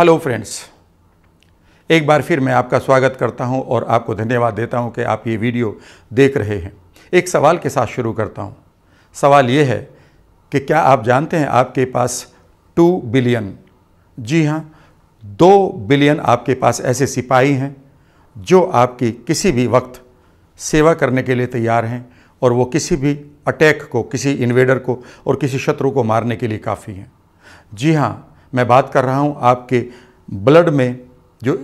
hello friends एक बार फिर मैं आपका स्वागत करता हूं और आपको धन्यवाद देता हूं कि आप ये वीडियो देख रहे हैं एक सवाल के साथ शुरू करता हूं सवाल ये है कि क्या आप जानते हैं आपके पास टू बिलियन जी हां दो बिलियन आपके पास ऐसे सिपाही हैं जो आपकी किसी भी वक्त सेवा करने के लिए तैयार हैं और वो किसी भी अटैक को किसी इन्वेडर को और किसी शत्रु को मारने के लिए काफ़ी हैं जी हाँ मैं बात कर रहा हूँ आपके ब्लड में जो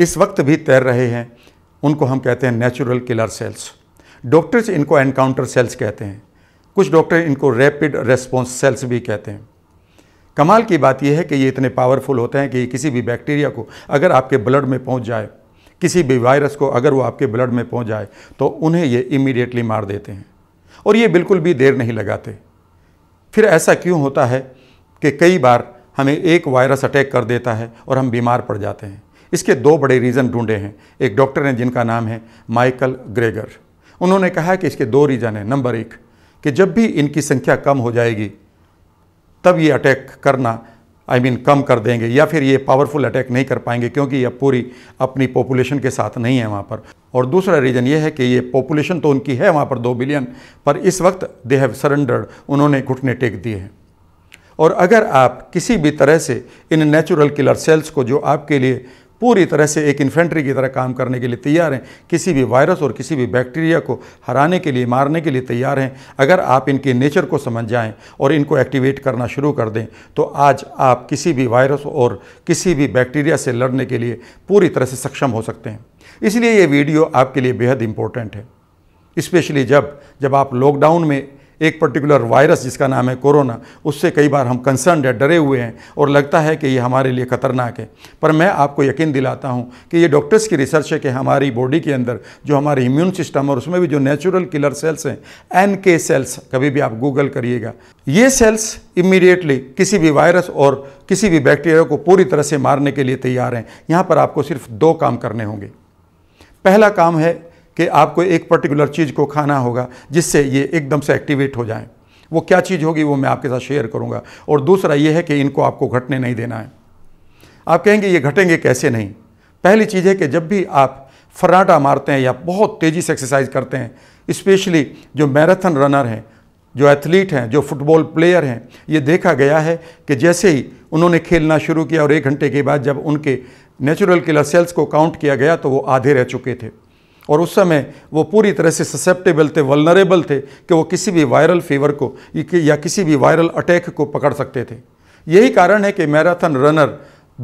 इस वक्त भी तैर रहे हैं उनको हम कहते हैं नेचुरल किलर सेल्स डॉक्टर्स इनको एनकाउंटर सेल्स कहते हैं कुछ डॉक्टर इनको रैपिड रेस्पॉन्स सेल्स भी कहते हैं कमाल की बात यह है कि ये इतने पावरफुल होते हैं कि किसी भी बैक्टीरिया को अगर आपके ब्लड में पहुंच जाए किसी भी वायरस को अगर वो आपके ब्लड में पहुंच जाए तो उन्हें ये इमीडिएटली मार देते हैं और ये बिल्कुल भी देर नहीं लगाते फिर ऐसा क्यों होता है कि कई बार हमें एक वायरस अटैक कर देता है और हम बीमार पड़ जाते हैं इसके दो बड़े रीज़न ढूंढे हैं एक डॉक्टर हैं जिनका नाम है माइकल ग्रेगर उन्होंने कहा कि इसके दो रीज़न हैं नंबर एक कि जब भी इनकी संख्या कम हो जाएगी तब ये अटैक करना आई I मीन mean, कम कर देंगे या फिर ये पावरफुल अटैक नहीं कर पाएंगे क्योंकि ये पूरी अपनी पॉपुलेशन के साथ नहीं है वहाँ पर और दूसरा रीज़न ये है कि ये पॉपुलेशन तो उनकी है वहाँ पर दो बिलियन पर इस वक्त दे हैव सरेंडर्ड उन्होंने घुटने टेक दिए हैं और अगर आप किसी भी तरह से इन नेचुरल किलर सेल्स को जो आपके लिए पूरी तरह से एक इन्फेंट्री की तरह काम करने के लिए तैयार हैं किसी भी वायरस और किसी भी बैक्टीरिया को हराने के लिए मारने के लिए तैयार हैं अगर आप इनके नेचर को समझ जाएं और इनको एक्टिवेट करना शुरू कर दें तो आज आप किसी भी वायरस और किसी भी बैक्टीरिया से लड़ने के लिए पूरी तरह से सक्षम हो सकते हैं इसलिए ये वीडियो आपके लिए बेहद इंपॉर्टेंट है इस्पेशली जब जब आप लॉकडाउन में एक पर्टिकुलर वायरस जिसका नाम है कोरोना उससे कई बार हम कंसर्न है डरे हुए हैं और लगता है कि ये हमारे लिए ख़तरनाक है पर मैं आपको यकीन दिलाता हूँ कि ये डॉक्टर्स की रिसर्च है कि हमारी बॉडी के अंदर जो हमारे इम्यून सिस्टम और उसमें भी जो नेचुरल किलर सेल्स हैं एन के सेल्स कभी भी आप गूगल करिएगा ये सेल्स इमीडिएटली किसी भी वायरस और किसी भी बैक्टीरिया को पूरी तरह से मारने के लिए तैयार हैं यहाँ पर आपको सिर्फ दो काम करने होंगे पहला काम है कि आपको एक पर्टिकुलर चीज़ को खाना होगा जिससे ये एकदम से एक्टिवेट हो जाए वो क्या चीज़ होगी वो मैं आपके साथ शेयर करूँगा और दूसरा ये है कि इनको आपको घटने नहीं देना है आप कहेंगे ये घटेंगे कैसे नहीं पहली चीज़ है कि जब भी आप फर्राटा मारते हैं या बहुत तेज़ी से एक्सरसाइज करते हैं इस्पेशली जो मैराथन रनर हैं जो एथलीट हैं जो फुटबॉल प्लेयर हैं ये देखा गया है कि जैसे ही उन्होंने खेलना शुरू किया और एक घंटे के बाद जब उनके नेचुरल किलर सेल्स को काउंट किया गया तो वो आधे रह चुके थे और उस समय वो पूरी तरह से ससेप्टेबल थे वलनरेबल थे कि वो किसी भी वायरल फीवर को या किसी भी वायरल अटैक को पकड़ सकते थे यही कारण है कि मैराथन रनर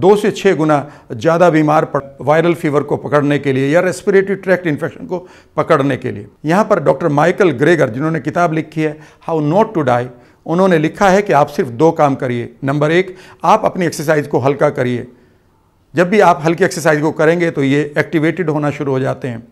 दो से छः गुना ज़्यादा बीमार पड़ वायरल फीवर को पकड़ने के लिए या रेस्पिरेटरी ट्रैक्ट इन्फेक्शन को पकड़ने के लिए यहाँ पर डॉक्टर माइकल ग्रेगर जिन्होंने किताब लिखी है हाउ नॉट टू डाई उन्होंने लिखा है कि आप सिर्फ दो काम करिए नंबर एक आप अपनी एक्सरसाइज को हल्का करिए जब भी आप हल्की एक्सरसाइज को करेंगे तो ये एक्टिवेटेड होना शुरू हो जाते हैं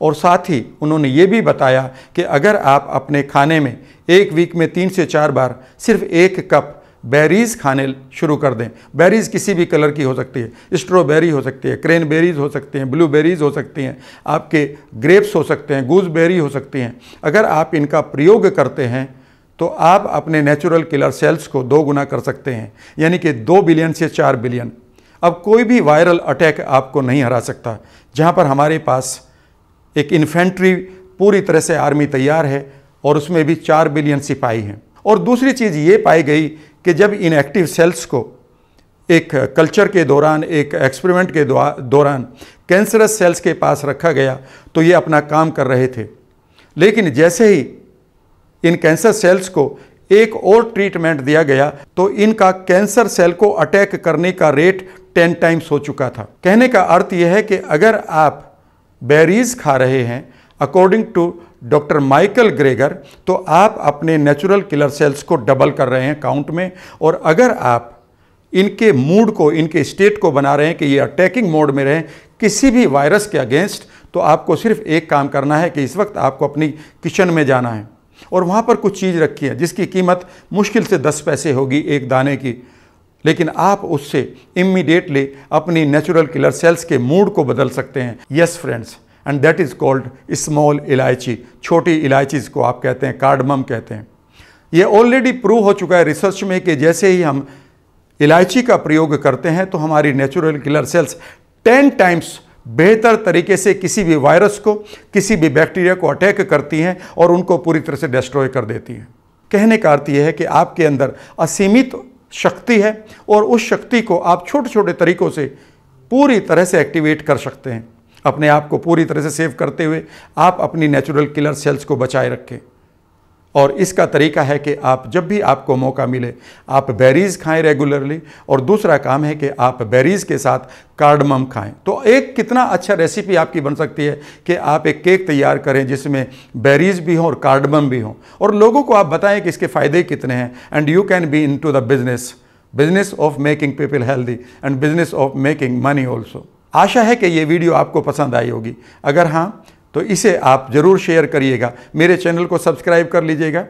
और साथ ही उन्होंने ये भी बताया कि अगर आप अपने खाने में एक वीक में तीन से चार बार सिर्फ एक कप बेरीज़ खाने शुरू कर दें बेरीज़ किसी भी कलर की हो सकती है स्ट्रॉबेरी हो सकती है क्रेन बेरीज़ हो सकती हैं ब्लू बेरीज़ हो सकती हैं आपके ग्रेप्स हो सकते हैं गूजबेरी हो सकती हैं अगर आप इनका प्रयोग करते हैं तो आप अपने नेचुरल किलर सेल्स को दो गुना कर सकते हैं यानी कि दो बिलियन से चार बिलियन अब कोई भी वायरल अटैक आपको नहीं हरा सकता जहाँ पर हमारे पास एक इन्फेंट्री पूरी तरह से आर्मी तैयार है और उसमें भी चार बिलियन सिपाही हैं और दूसरी चीज़ ये पाई गई कि जब इनएक्टिव सेल्स को एक कल्चर के दौरान एक एक्सपेरिमेंट के दौरान कैंसरस सेल्स के पास रखा गया तो ये अपना काम कर रहे थे लेकिन जैसे ही इन कैंसर सेल्स को एक और ट्रीटमेंट दिया गया तो इनका कैंसर सेल को अटैक करने का रेट टेन टाइम्स हो चुका था कहने का अर्थ यह है कि अगर आप बेरीज खा रहे हैं according to doctor Michael Greger तो आप अपने नेचुरल किलर सेल्स को डबल कर रहे हैं काउंट में और अगर आप इनके मूड को इनके स्टेट को बना रहे हैं कि ये अटैकिंग मोड में रहें किसी भी वायरस के अगेंस्ट तो आपको सिर्फ एक काम करना है कि इस वक्त आपको अपनी किचन में जाना है और वहाँ पर कुछ चीज़ रखी है जिसकी कीमत मुश्किल से दस पैसे होगी एक दाने की लेकिन आप उससे इमीडिएटली अपनी नेचुरल किलर सेल्स के मूड को बदल सकते हैं yes friends and that is called small elaichi छोटी इलायचीज़ को आप कहते हैं कार्डमम कहते हैं ये ऑलरेडी प्रूव हो चुका है रिसर्च में कि जैसे ही हम इलायची का प्रयोग करते हैं तो हमारी natural killer cells ten times बेहतर तरीके से किसी भी वायरस को किसी भी बैक्टीरिया को अटैक करती हैं और उनको पूरी तरह से डिस्ट्रॉय कर देती हैं कहने का अर्थ यह है कि आपके अंदर असीमित शक्ति है और उस शक्ति को आप छोटे छोटे तरीक़ों से पूरी तरह से एक्टिवेट कर सकते हैं अपने आप को पूरी तरह से सेव करते हुए आप अपनी नेचुरल किलर सेल्स को बचाए रखें और इसका तरीका है कि आप जब भी आपको मौका मिले आप बेरीज़ खाएं रेगुलरली और दूसरा काम है कि आप बेरीज़ के साथ कार्डमम खाएं तो एक कितना अच्छा रेसिपी आपकी बन सकती है कि आप एक केक तैयार करें जिसमें बेरीज़ भी हों और कार्डमम भी हों और लोगों को आप बताएं कि इसके फ़ायदे कितने हैं and you can be into the business business of making people healthy and business of making money also आशा है कि ये वीडियो आपको पसंद आई होगी अगर हाँ तो इसे आप ज़रूर शेयर करिएगा मेरे चैनल को सब्सक्राइब कर लीजिएगा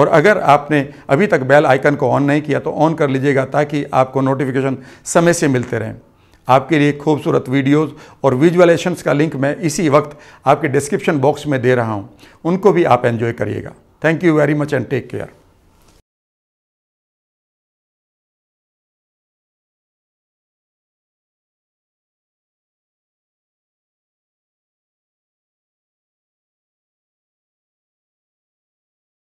और अगर आपने अभी तक बेल आइकन को ऑन नहीं किया तो ऑन कर लीजिएगा ताकि आपको नोटिफिकेशन समय से मिलते रहें आपके लिए खूबसूरत वीडियोस और विजुअलेशंस का लिंक मैं इसी वक्त आपके डिस्क्रिप्शन बॉक्स में दे रहा हूं उनको भी आप एंजॉय करिएगा thank you very much and take care